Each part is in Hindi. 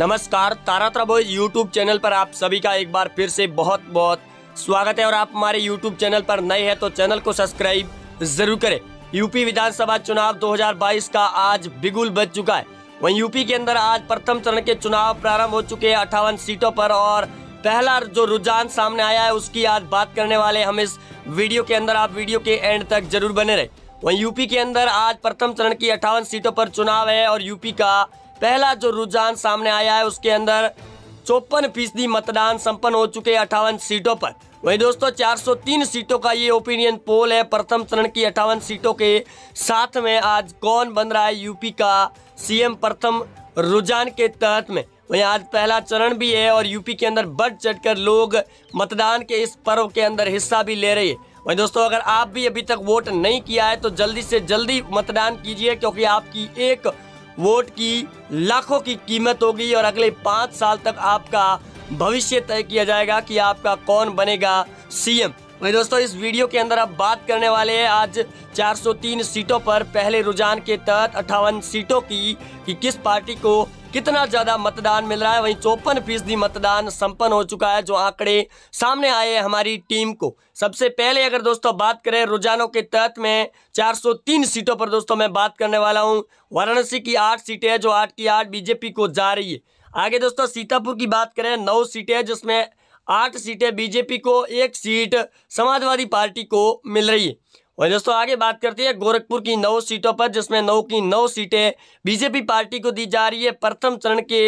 नमस्कार तारा बॉयज यूट्यूब चैनल पर आप सभी का एक बार फिर से बहुत बहुत स्वागत है और आप हमारे यूट्यूब चैनल पर नए हैं तो चैनल को सब्सक्राइब जरूर करें यूपी विधानसभा चुनाव 2022 का आज बिगुल बज चुका है वहीं यूपी के अंदर आज प्रथम चरण के चुनाव प्रारंभ हो चुके हैं अठावन सीटों पर और पहला जो रुझान सामने आया है उसकी आज बात करने वाले हम इस वीडियो के अंदर आप वीडियो के एंड तक जरूर बने रहे वहीं यूपी के अंदर आज प्रथम चरण की अठावन सीटों पर चुनाव है और यूपी का पहला जो रुझान सामने आया है उसके अंदर चौपन फीसदी मतदान संपन्न हो चुके हैं अठावन सीटों पर वही दोस्तों 403 सीटों का ये ओपिनियन पोल है प्रथम चरण की अठावन सीटों के साथ में आज कौन बन रहा है यूपी का सीएम प्रथम रुझान के तहत में वही आज पहला चरण भी है और यूपी के अंदर बढ़ चढ़कर लोग मतदान के इस पर्व के अंदर हिस्सा भी ले रहे हैं वही दोस्तों अगर आप भी अभी तक वोट नहीं किया है तो जल्दी से जल्दी मतदान कीजिए क्योंकि आपकी एक वोट की लाखों की कीमत होगी और अगले पाँच साल तक आपका भविष्य तय किया जाएगा कि आपका कौन बनेगा सीएम वही दोस्तों इस वीडियो के अंदर आप बात करने वाले हैं आज 403 सीटों पर पहले रुझान के तहत अठावन सीटों की कि किस पार्टी को कितना ज्यादा मतदान मिल रहा है वहीं चौपन फीसदी मतदान संपन्न हो चुका है जो आंकड़े सामने आए हमारी टीम को सबसे पहले अगर दोस्तों बात करें रुझानों के तहत में 403 सीटों पर दोस्तों मैं बात करने वाला हूं वाराणसी की आठ सीटें हैं जो आठ की आठ बीजेपी को जा रही है आगे दोस्तों सीतापुर की बात करें नौ सीटें जिसमें आठ सीटें बीजेपी को एक सीट समाजवादी पार्टी को मिल रही है वही दोस्तों आगे बात करते हैं गोरखपुर की नौ सीटों पर जिसमें नौ की नौ सीटें बीजेपी पार्टी को दी जा रही है प्रथम चरण के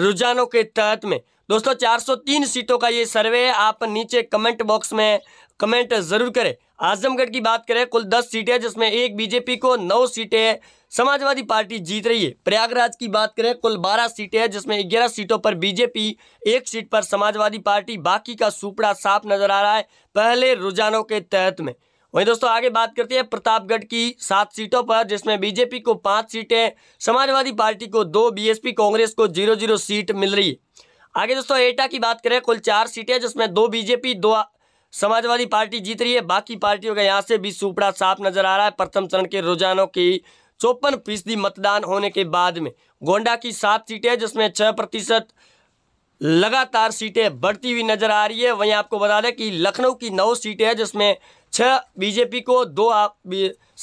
रुझानों के तहत में दोस्तों 403 सीटों का ये सर्वे है आप नीचे कमेंट बॉक्स में कमेंट जरूर करें आजमगढ़ की बात करें कुल 10 सीटें जिसमें एक बीजेपी को नौ सीटें समाजवादी पार्टी जीत रही है प्रयागराज की बात करें कुल 12 सीटें हैं जिसमें 11 सीटों पर बीजेपी एक सीट पर समाजवादी पार्टी बाकी का सुपड़ा साफ नजर आ रहा है पहले रुझानों के तहत में वहीं दोस्तों आगे बात करते हैं प्रतापगढ़ की सात सीटों पर जिसमें बीजेपी को पांच सीटें समाजवादी पार्टी को दो बीएसपी कांग्रेस को जीरो जीरो सीट मिल रही है आगे दोस्तों एटा की बात करें कुल चार सीटें जिसमें दो बीजेपी दो समाजवादी पार्टी जीत रही है बाकी पार्टियों का यहाँ से भी सुपड़ा साफ नजर आ रहा है प्रथम चरण के रोजानों की चौपन फीसदी मतदान होने के बाद में गोंडा की सात सीटें जिसमें छह प्रतिशत लगातार सीटें बढ़ती हुई नजर आ रही है वहीं आपको बता दें कि लखनऊ की नौ सीटें हैं जिसमें छः बीजेपी को दो आप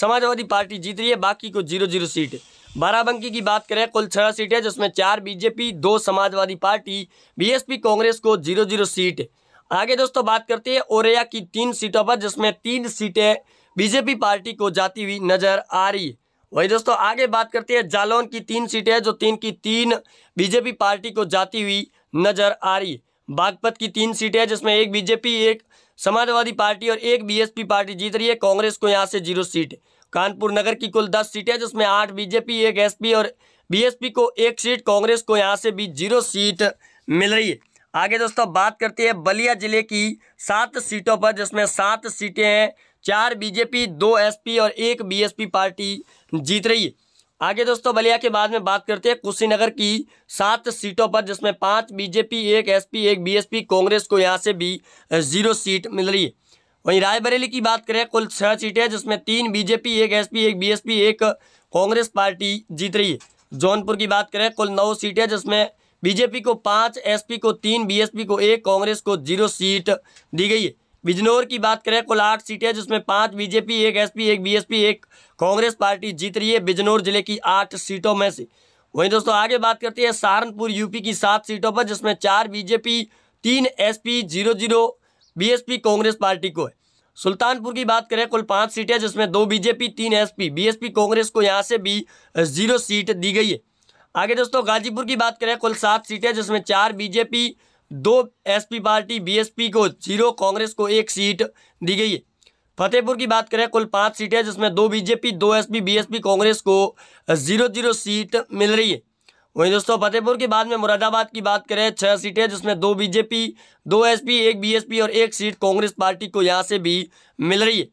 समाजवादी पार्टी जीत रही है बाकी को जीरो जीरो सीट बाराबंकी की बात करें कुल छह सीटें जिसमें चार बीजेपी दो समाजवादी पार्टी बीएसपी कांग्रेस को जीरो जीरो सीट आगे दोस्तों बात करते हैं ओरैया की तीन सीटों पर जिसमें तीन सीटें बीजेपी पार्टी को जाती हुई नजर आ रही है वही दोस्तों आगे बात करते हैं जालौन की तीन सीटें जो तीन की तीन बीजेपी पार्टी को जाती हुई नजर आ रही बागपत की तीन सीटें हैं जिसमें एक बीजेपी एक समाजवादी पार्टी और एक बीएसपी पार्टी जीत रही है कांग्रेस को यहाँ से जीरो सीट कानपुर नगर की कुल दस सीटें जिसमें आठ बीजेपी एक एसपी और बीएसपी को एक सीट कांग्रेस को यहाँ से भी जीरो सीट मिल रही है आगे दोस्तों बात करते हैं बलिया जिले की सात सीटों पर जिसमें सात सीटें हैं चार बीजेपी दो एसपी और एक बीएसपी पार्टी जीत रही है आगे दोस्तों बलिया के बाद में बात करते हैं कुशीनगर की सात सीटों पर जिसमें पांच बीजेपी एक एसपी एक बीएसपी कांग्रेस को यहां से भी जीरो सीट मिल रही है वहीं रायबरेली की बात करें कुल छह सीटें जिसमें तीन बीजेपी एक एसपी एक बीएसपी एक कांग्रेस पार्टी जीत रही है जौनपुर की बात करें कुल नौ सीटें जिसमें बीजेपी को पाँच एस को तीन बी को एक कांग्रेस को जीरो सीट दी गई है बिजनौर की बात करें कुल आठ सीटें जिसमें पांच बीजेपी एक एसपी एक बीएसपी एक कांग्रेस पार्टी जीत रही है बिजनौर जिले की आठ सीटों में से वहीं दोस्तों आगे बात करते हैं सहारनपुर यूपी की सात सीटों पर जिसमें चार बीजेपी तीन S P zero zero B Congress party को है सुल्तानपुर की बात करें कुल पांच सीटें जिसमें दो बीजेपी तीन एसपी बीएसपी कांग्रेस को यहां से भी जीरो सीट दी गई है आगे दोस्तों गाजीपुर की बात करें कुल सात सीटें जिसमें चार बीजेपी दो एसपी पार्टी बीएसपी को जीरो कांग्रेस को एक सीट दी गई है फतेहपुर की बात करें कुल पाँच सीटें जिसमें दो बीजेपी दो एसपी बीएसपी कांग्रेस को जीरो जीरो सीट मिल रही है वहीं दोस्तों फतेहपुर के बाद में मुरादाबाद की बात करें छह सीटें जिसमें दो बीजेपी दो एसपी एक बीएसपी और एक सीट कांग्रेस पार्टी को यहाँ से भी मिल रही है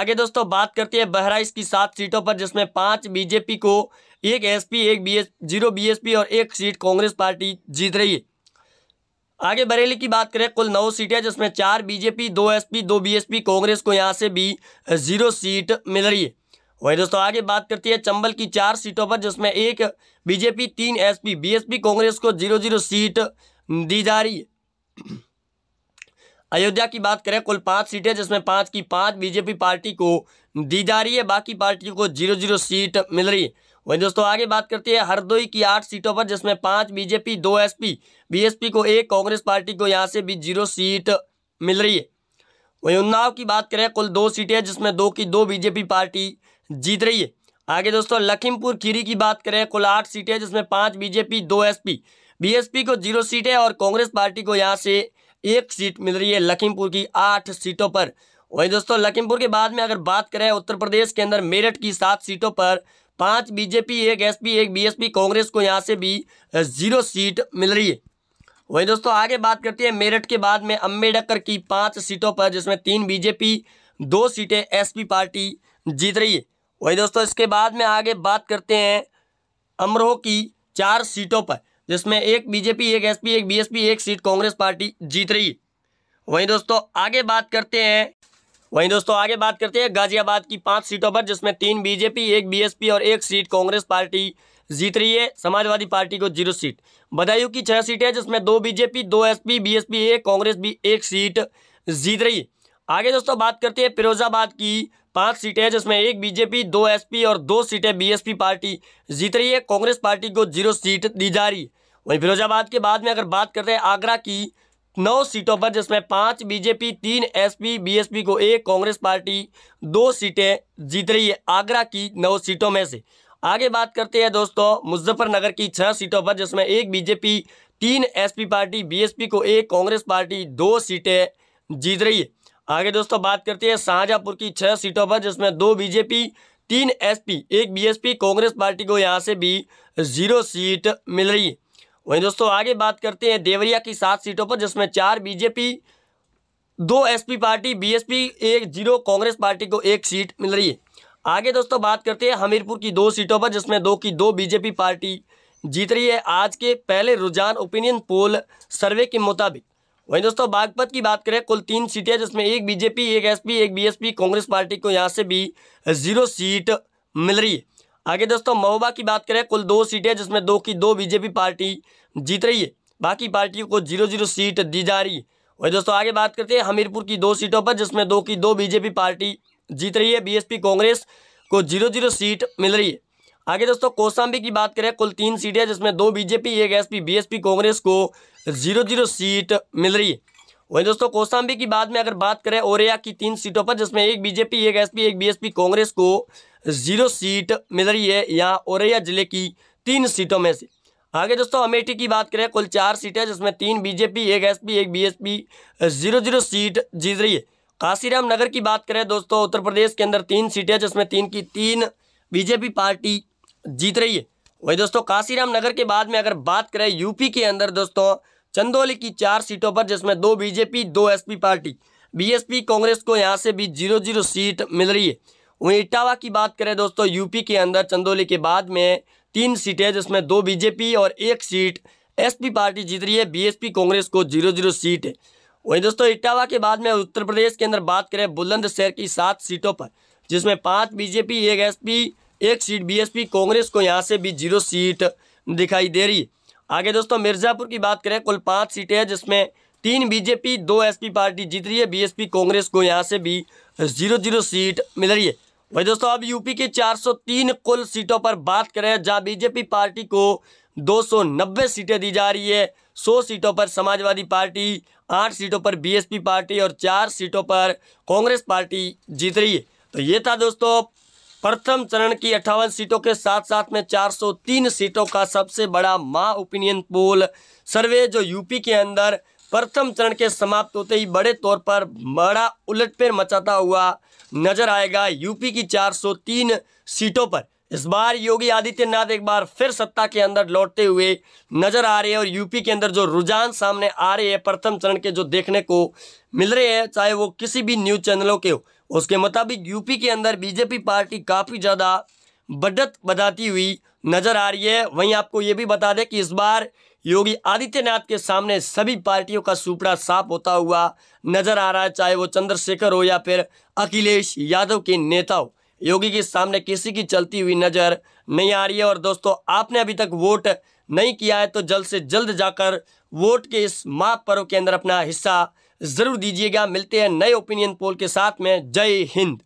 आगे दोस्तों बात करते हैं बहराइच की सात सीटों पर जिसमें पांच बीजेपी को एक एसपी एक बी जीरो बीएसपी और एक सीट कांग्रेस पार्टी जीत रही है आगे बरेली की बात करें कुल नौ सीटें जिसमें चार बीजेपी दो एसपी दो बीएसपी कांग्रेस को यहाँ से भी जीरो सीट मिल रही है वही दोस्तों आगे बात करती है चंबल की चार सीटों पर जिसमें एक बीजेपी तीन एसपी बीएसपी कांग्रेस को जीरो जीरो सीट दी जा रही है अयोध्या की बात करें कुल पाँच सीटें जिसमें पाँच की पाँच बीजेपी पार्टी को दी जा रही है बाकी पार्टियों को जीरो जीरो सीट मिल रही है वहीं दोस्तों आगे बात करती है हरदोई की आठ सीटों पर जिसमें पाँच बीजेपी दो एसपी बीएसपी को एक कांग्रेस पार्टी को यहाँ से भी जीरो सीट मिल रही है वहीं उन्नाव की बात करें कुल दो सीटें जिसमें दो की दो बीजेपी पार्टी जीत रही है आगे दोस्तों लखीमपुर खीरी की बात करें कुल आठ सीटें जिसमें पाँच बीजेपी दो एसपी बीएसपी को जीरो सीटें और कांग्रेस पार्टी को यहाँ से एक सीट मिल रही है लखीमपुर की आठ सीटों पर वहीं दोस्तों लखीमपुर के बाद में अगर बात करें उत्तर प्रदेश के अंदर मेरठ की सात सीटों पर पांच बीजेपी एक एसपी एक बीएसपी कांग्रेस को यहाँ से भी जीरो सीट मिल रही है वहीं दोस्तों आगे बात करते हैं मेरठ के बाद में अम्बेडकर की पांच सीटों पर जिसमें तीन बीजेपी दो सीटें एसपी पार्टी जीत रही है वहीं दोस्तों इसके बाद में आगे बात करते हैं अमरोह की चार सीटों पर जिसमें एक बीजेपी एक एसपी एक बीएसपी एक सीट कांग्रेस पार्टी जीत रही वहीं दोस्तों आगे बात करते हैं वहीं दोस्तों आगे बात करते हैं गाजियाबाद की पांच सीटों पर जिसमें तीन बीजेपी एक बीएसपी और एक सीट कांग्रेस पार्टी जीत रही है समाजवादी पार्टी को जीरो सीट बदायूं की छह सीटें जिसमें दो बीजेपी दो एस बीएसपी एक कांग्रेस भी एक सीट जीत रही आगे दोस्तों बात करते हैं फिरोजाबाद की पांच सीटें हैं जिसमें एक बीजेपी दो एसपी और दो सीटें बीएसपी पार्टी जीत रही है कांग्रेस पार्टी को जीरो सीट दी जा रही वहीं फिरोजाबाद के बाद में अगर बात करते हैं आगरा की नौ सीटों पर जिसमें पांच बीजेपी तीन एसपी बीएसपी को एक कांग्रेस पार्टी दो सीटें जीत रही है आगरा की नौ सीटों में से आगे बात करते हैं दोस्तों मुजफ्फरनगर की छह सीटों पर जिसमें एक बीजेपी तीन एसपी पार्टी बीएसपी को एक कांग्रेस पार्टी दो सीटें जीत रही है आगे दोस्तों बात करते हैं शाहजहापुर की छह सीटों पर जिसमें दो बीजेपी तीन एस एक बी कांग्रेस पार्टी को यहाँ से भी जीरो सीट मिल रही है वहीं दोस्तों आगे बात करते हैं देवरिया की सात सीटों पर जिसमें चार बीजेपी दो एसपी पार्टी बीएसपी एक जीरो कांग्रेस पार्टी को एक सीट मिल रही है आगे दोस्तों बात करते हैं हमीरपुर की दो सीटों पर जिसमें दो की दो बीजेपी पार्टी जीत रही है आज के पहले रुझान ओपिनियन पोल सर्वे के मुताबिक वहीं दोस्तों बागपत की बात करें कुल तीन सीटें जिसमें एक बीजेपी एक एसपी एक बीएसपी कांग्रेस पार्टी को यहाँ से भी जीरो सीट मिल रही है आगे दोस्तों महोबा की बात करें कुल दो सीटें जिसमें दो की दो बीजेपी पार्टी जीत रही है बाकी पार्टियों को जीरो जीरो सीट दी जा रही है वही दोस्तों आगे बात करते हैं हमीरपुर की दो सीटों पर जिसमें दो की दो बीजेपी पार्टी जीत रही है बीएसपी कांग्रेस को जीरो जीरो सीट मिल रही है आगे दोस्तों कौशाम्बी की बात करें कुल तीन सीटें जिसमें दो बीजेपी एक एस बीएसपी कांग्रेस को जीरो जीरो सीट मिल रही है वही दोस्तों कौशाम्बी की बाद में अगर बात करें ओरिया की तीन सीटों पर जिसमें एक बीजेपी एक एस एक बी कांग्रेस को जीरो सीट मिल रही है यहाँ औरैया जिले की तीन सीटों में से आगे दोस्तों अमेठी की बात करें कुल चार सीटें जिसमें तीन बीजेपी एक एसपी एक बीएसपी जीरो जीरो सीट जीत रही है काशीराम नगर की बात करें दोस्तों उत्तर प्रदेश के अंदर तीन सीटें जिसमें तीन की तीन बीजेपी पार्टी जीत रही है वही दोस्तों काशीराम नगर के बाद में अगर बात करें यूपी के अंदर दोस्तों चंदौली की चार सीटों पर जिसमें दो बीजेपी दो एस पार्टी बी कांग्रेस को यहाँ से भी जीरो जीरो सीट मिल रही है वहीं इटावा की बात करें दोस्तों यूपी के अंदर चंदौली के बाद में तीन सीटें जिसमें दो बीजेपी और एक सीट एसपी पार्टी जीत रही है बीएसपी कांग्रेस को जीरो जीरो सीट है वहीं दोस्तों इटावा के बाद में उत्तर प्रदेश के अंदर बात करें बुलंदशहर की सात सीटों पर जिसमें पाँच बीजेपी एक एस एक सीट बी कांग्रेस को यहाँ से भी जीरो सीट दिखाई दे रही है आगे दोस्तों मिर्ज़ापुर की बात करें कुल पाँच सीटें हैं जिसमें तीन बीजेपी दो एसपी पार्टी जीत रही है बीएसपी कांग्रेस को यहाँ से भी जीरो जीरो सीट मिल रही है वही दोस्तों अब यूपी की 403 कुल सीटों पर बात करें जहां बीजेपी पार्टी को 290 सीटें दी जा रही है 100 सीटों पर समाजवादी पार्टी 8 सीटों पर बीएसपी पार्टी और 4 सीटों पर कांग्रेस पार्टी जीत रही है तो ये था दोस्तों प्रथम चरण की अट्ठावन सीटों के साथ साथ में 403 सीटों का सबसे बड़ा मा ओपिनियन पोल सर्वे जो यूपी के अंदर प्रथम चरण के समाप्त होते ही बड़े तौर पर बड़ा उलटफेर मचाता हुआ नजर आएगा यूपी की 403 सीटों पर इस बार योगी आदित्यनाथ एक बार फिर सत्ता के अंदर लौटते हुए नजर आ रहे हैं और यूपी के अंदर जो रुझान सामने आ रहे हैं प्रथम चरण के जो देखने को मिल रहे हैं चाहे वो किसी भी न्यूज चैनलों के हो उसके मुताबिक यूपी के अंदर बीजेपी पार्टी काफ़ी ज़्यादा बढ़त बताती हुई नजर आ रही है वहीं आपको ये भी बता दें कि इस बार योगी आदित्यनाथ के सामने सभी पार्टियों का सुपड़ा साफ होता हुआ नजर आ रहा है चाहे वो चंद्रशेखर हो या फिर अखिलेश यादव के नेता हो योगी के सामने किसी की चलती हुई नजर नहीं आ रही है और दोस्तों आपने अभी तक वोट नहीं किया है तो जल्द से जल्द जाकर वोट के इस महापर्व के अंदर अपना हिस्सा जरूर दीजिएगा मिलते हैं नए ओपिनियन पोल के साथ में जय हिंद